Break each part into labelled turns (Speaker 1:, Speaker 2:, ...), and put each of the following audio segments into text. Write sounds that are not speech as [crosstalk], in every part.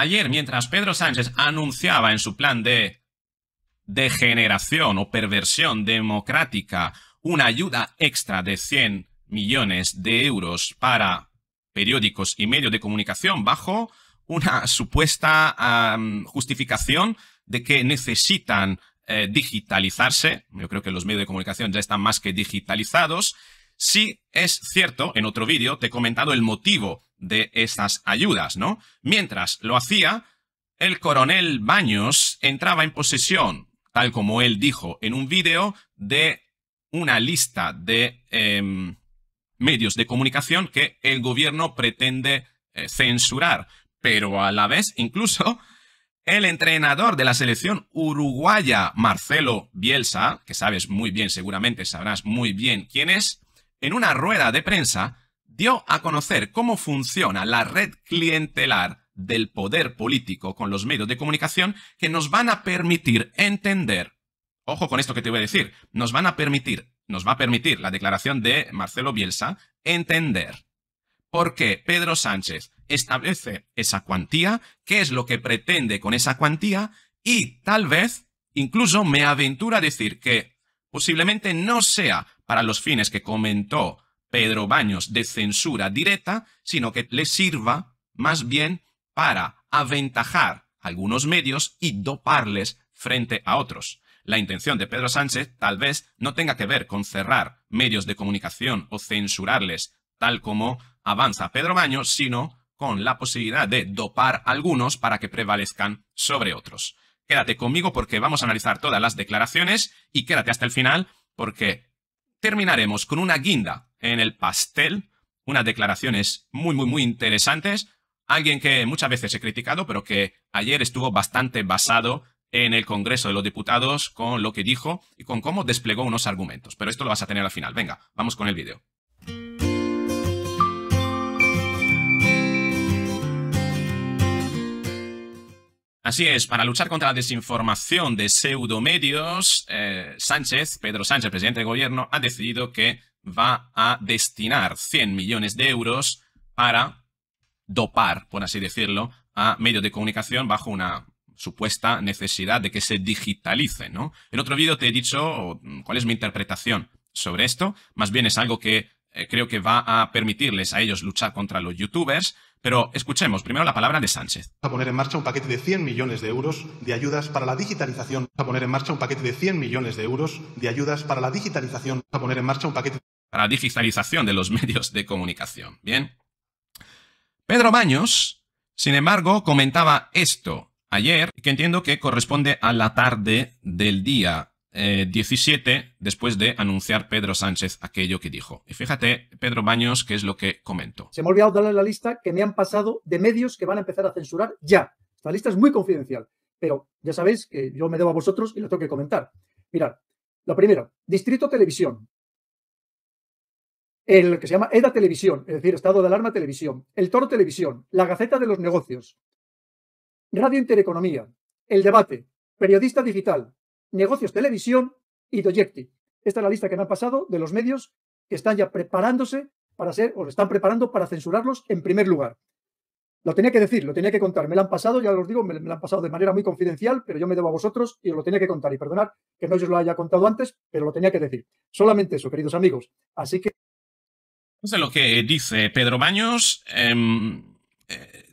Speaker 1: Ayer, mientras Pedro Sánchez anunciaba en su plan de degeneración o perversión democrática una ayuda extra de 100 millones de euros para periódicos y medios de comunicación bajo una supuesta justificación de que necesitan eh, digitalizarse. Yo creo que los medios de comunicación ya están más que digitalizados Sí es cierto, en otro vídeo te he comentado el motivo de estas ayudas, ¿no? Mientras lo hacía, el coronel Baños entraba en posesión, tal como él dijo en un vídeo, de una lista de em, medios de comunicación que el gobierno pretende eh, censurar. Pero a la vez, incluso, el entrenador de la selección uruguaya, Marcelo Bielsa, que sabes muy bien, seguramente sabrás muy bien quién es, en una rueda de prensa, dio a conocer cómo funciona la red clientelar del poder político con los medios de comunicación que nos van a permitir entender, ojo con esto que te voy a decir, nos van a permitir, nos va a permitir la declaración de Marcelo Bielsa, entender por qué Pedro Sánchez establece esa cuantía, qué es lo que pretende con esa cuantía y tal vez incluso me aventura a decir que posiblemente no sea para los fines que comentó Pedro Baños de censura directa, sino que le sirva más bien para aventajar algunos medios y doparles frente a otros. La intención de Pedro Sánchez tal vez no tenga que ver con cerrar medios de comunicación o censurarles, tal como avanza Pedro Baños, sino con la posibilidad de dopar algunos para que prevalezcan sobre otros. Quédate conmigo porque vamos a analizar todas las declaraciones y quédate hasta el final porque terminaremos con una guinda en el pastel, unas declaraciones muy, muy, muy interesantes. Alguien que muchas veces he criticado, pero que ayer estuvo bastante basado en el Congreso de los Diputados con lo que dijo y con cómo desplegó unos argumentos. Pero esto lo vas a tener al final. Venga, vamos con el vídeo. Así es, para luchar contra la desinformación de pseudomedios, eh, Sánchez, Pedro Sánchez, presidente de gobierno, ha decidido que va a destinar 100 millones de euros para dopar, por así decirlo, a medios de comunicación bajo una supuesta necesidad de que se digitalicen, ¿no? En otro vídeo te he dicho cuál es mi interpretación sobre esto, más bien es algo que eh, creo que va a permitirles a ellos luchar contra los youtubers, pero escuchemos primero la palabra de Sánchez. A poner
Speaker 2: en marcha un paquete de 100 millones de euros de ayudas para la digitalización. A poner en marcha un paquete de 100 millones
Speaker 1: de euros de ayudas para la digitalización. A poner en marcha un paquete. Para la digitalización de los [laughs] medios de comunicación. Bien. Pedro Baños, sin embargo, comentaba esto ayer, que entiendo que corresponde a la tarde del día 17 eh, después de anunciar Pedro Sánchez aquello que dijo. Y fíjate, Pedro Baños, qué es lo que comentó.
Speaker 2: Se me ha olvidado darle la lista que me han pasado de medios que van a empezar a censurar ya. Esta lista es muy confidencial, pero ya sabéis que yo me debo a vosotros y lo tengo que comentar. Mirad, Lo primero. Distrito Televisión. El que se llama EDA Televisión, es decir, Estado de Alarma Televisión. El Toro Televisión, la Gaceta de los Negocios. Radio Intereconomía, El Debate, Periodista Digital, Negocios Televisión y Doyecti. Esta es la lista que me han pasado de los medios que están ya preparándose para ser, o están preparando para censurarlos en primer lugar. Lo tenía que decir, lo tenía que contar. Me lo han pasado, ya os digo, me, lo han pasado de manera muy confidencial, pero yo me debo a vosotros y os lo tenía que contar. Y perdonad que no os lo haya contado antes, pero lo tenía que decir. Solamente eso, queridos amigos. Así que.
Speaker 1: No sé lo que dice Pedro Baños. Em,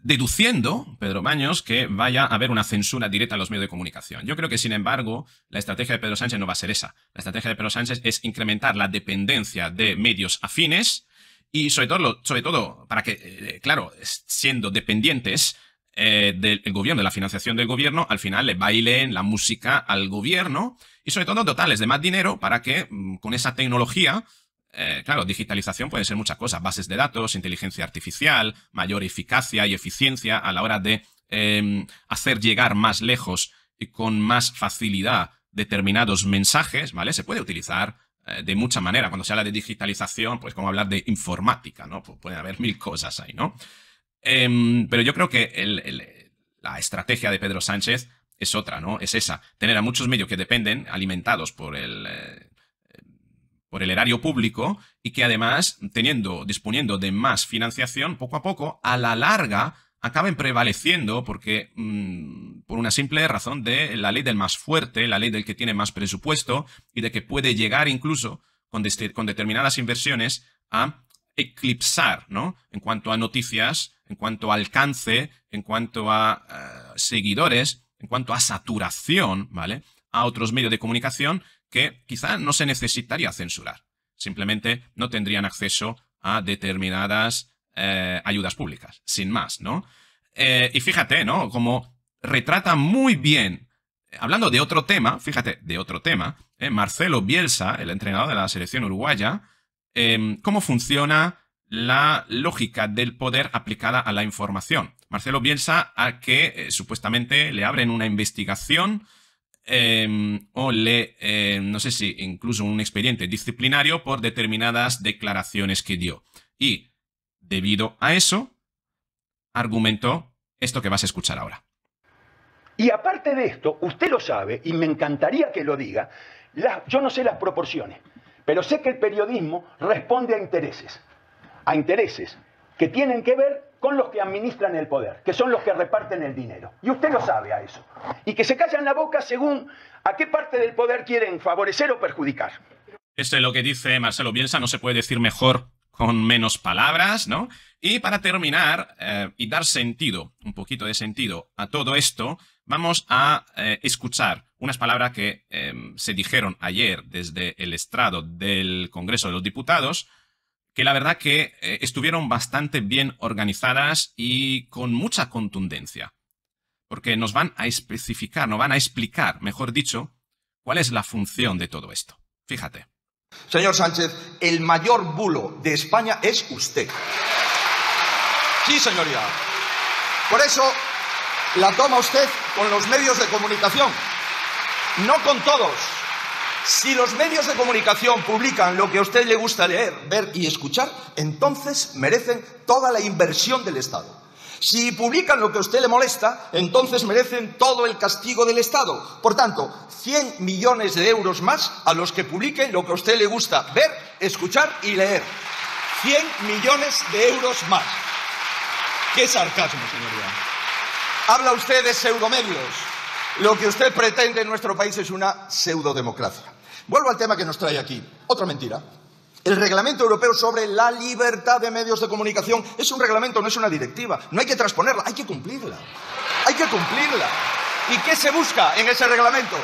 Speaker 1: deduciendo, Pedro Baños, que vaya a haber una censura directa a los medios de comunicación. Yo creo que, sin embargo, la estrategia de Pedro Sánchez no va a ser esa. La estrategia de Pedro Sánchez es incrementar la dependencia de medios afines y, sobre todo, para que, eh, claro, siendo dependientes eh, del gobierno, de la financiación del gobierno, al final le bailen la música al gobierno y, sobre todo, totales de más dinero para que, mm, con esa tecnología, eh, claro, digitalización puede ser muchas cosas, bases de datos, inteligencia artificial, mayor eficacia y eficiencia a la hora de em, hacer llegar más lejos y con más facilidad determinados mensajes, ¿vale? Se puede utilizar eh, de mucha manera. Cuando se habla de digitalización, pues como hablar de informática, ¿no? Pues pueden haber mil cosas ahí, ¿no? Em, pero yo creo que la estrategia de Pedro Sánchez es otra, ¿no? Es esa, tener a muchos medios que dependen, alimentados por el eh, por el erario público y que además, teniendo, disponiendo de más financiación, poco a poco, a la larga, acaben prevaleciendo porque mm, por una simple razón de la ley del más fuerte, la ley del que tiene más presupuesto y de que puede llegar incluso con, determinadas inversiones a eclipsar, ¿no? En cuanto a noticias, en cuanto a alcance, en cuanto a eh, seguidores, en cuanto a saturación, ¿vale? A otros medios de comunicación que quizá no se necesitaría censurar. Simplemente no tendrían acceso a determinadas eh, ayudas públicas, sin más, ¿no? Eh, y fíjate, ¿no? Como retrata muy bien, hablando de otro tema, fíjate, de otro tema, eh, Marcelo Bielsa, el entrenador de la selección uruguaya, em, cómo funciona la lógica del poder aplicada a la información. Marcelo Bielsa, a que supuestamente le abren una investigación Em, o le, em, no sé si incluso un expediente disciplinario por determinadas declaraciones que dio. Y debido a eso, argumentó esto que vas a escuchar ahora.
Speaker 2: Y aparte de esto, usted lo sabe, y me encantaría que lo diga, yo no sé las proporciones, pero sé que el periodismo responde a intereses, a intereses que tienen que ver con los que administran el poder, que son los que reparten el dinero. Y usted lo sabe a eso. Y que se callan la boca según a qué parte del poder quieren favorecer o perjudicar.
Speaker 1: Esto es lo que dice Marcelo Bielsa, no se puede decir mejor con menos palabras, ¿no? Y para terminar eh, y dar sentido, un poquito de sentido a todo esto, vamos a eh, escuchar unas palabras que eh, se dijeron ayer desde el estrado del Congreso de los Diputados que la verdad que eh, estuvieron bastante bien organizadas y con mucha contundencia. Porque nos van a especificar, nos van a explicar, mejor dicho, cuál es la función de todo esto. Fíjate.
Speaker 2: Señor Sánchez, el mayor bulo de España es usted. Sí, señoría. Por eso la toma usted con los medios de comunicación, no con todos. Si los medios de comunicación publican lo que a usted le gusta leer, ver y escuchar, entonces merecen toda la inversión del Estado. Si publican lo que a usted le molesta, entonces merecen todo el castigo del Estado. Por tanto, 100 millones de euros más a los que publiquen lo que a usted le gusta ver, escuchar y leer. 100 millones de euros más. Qué sarcasmo, señoría. Habla usted de pseudomedios. Lo que usted pretende en nuestro país es una pseudodemocracia. Vuelvo al tema que nos trae aquí. Otra mentira. El reglamento europeo sobre la libertad de medios de comunicación es un reglamento, no es una directiva. No hay que transponerla, hay que cumplirla. Hay que cumplirla. ¿Y qué se busca en ese reglamento?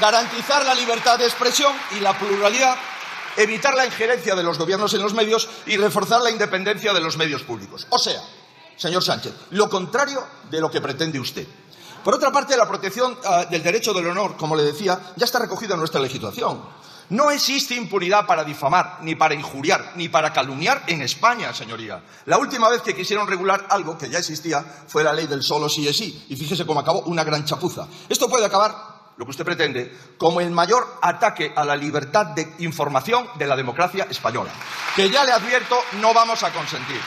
Speaker 2: Garantizar la libertad de expresión y la pluralidad evitar la injerencia de los gobiernos en los medios y reforzar la independencia de los medios públicos. O sea, señor Sánchez, lo contrario de lo que pretende usted. Por otra parte, la protección ah, del derecho del honor, como le decía, ya está recogida en nuestra legislación. No existe impunidad para difamar, ni para injuriar, ni para calumniar en España, señoría. La última vez que quisieron regular algo que ya existía fue la ley del solo sí es sí. Y fíjese cómo acabó una gran chapuza. Esto puede acabar lo que usted pretende, como el mayor ataque a la libertad de información de la democracia española, que ya le advierto no vamos a consentir.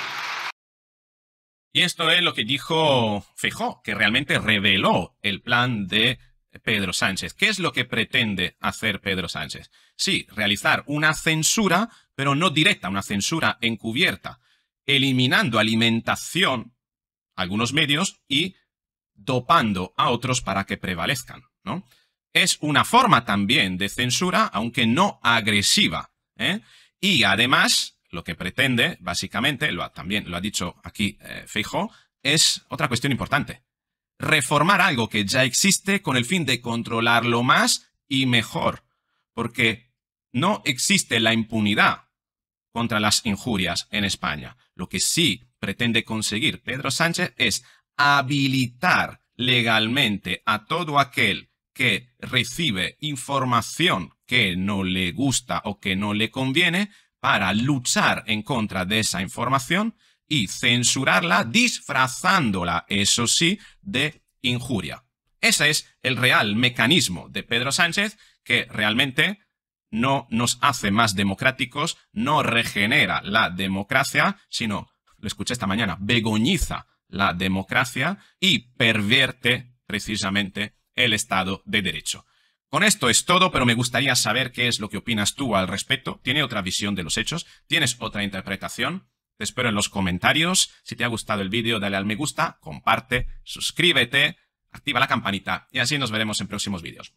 Speaker 1: Y esto es lo que dijo Fejó, que realmente reveló el plan de Pedro Sánchez. ¿Qué es lo que pretende hacer Pedro Sánchez? Sí, realizar una censura, pero no directa, una censura encubierta, eliminando alimentación a algunos medios y dopando a otros para que prevalezcan, ¿no? Es una forma también de censura, aunque no agresiva. ¿eh? Y además, lo que pretende, básicamente, lo también lo ha dicho aquí eh, Fijo, es otra cuestión importante. Reformar algo que ya existe con el fin de controlarlo más y mejor, porque no existe la impunidad contra las injurias en España. Lo que sí pretende conseguir Pedro Sánchez es habilitar legalmente a todo aquel que recibe información que no le gusta o que no le conviene para luchar en contra de esa información y censurarla disfrazándola, eso sí, de injuria. Ese es el real mecanismo de Pedro Sánchez que realmente no nos hace más democráticos, no regenera la democracia, sino, lo escuché esta mañana, begoñiza la democracia y pervierte precisamente el Estado de Derecho. Con esto es todo, pero me gustaría saber qué es lo que opinas tú al respecto. ¿Tiene otra visión de los hechos? ¿Tienes otra interpretación? Te espero en los comentarios. Si te ha gustado el vídeo, dale al me gusta, comparte, suscríbete, activa la campanita y así nos veremos en próximos vídeos.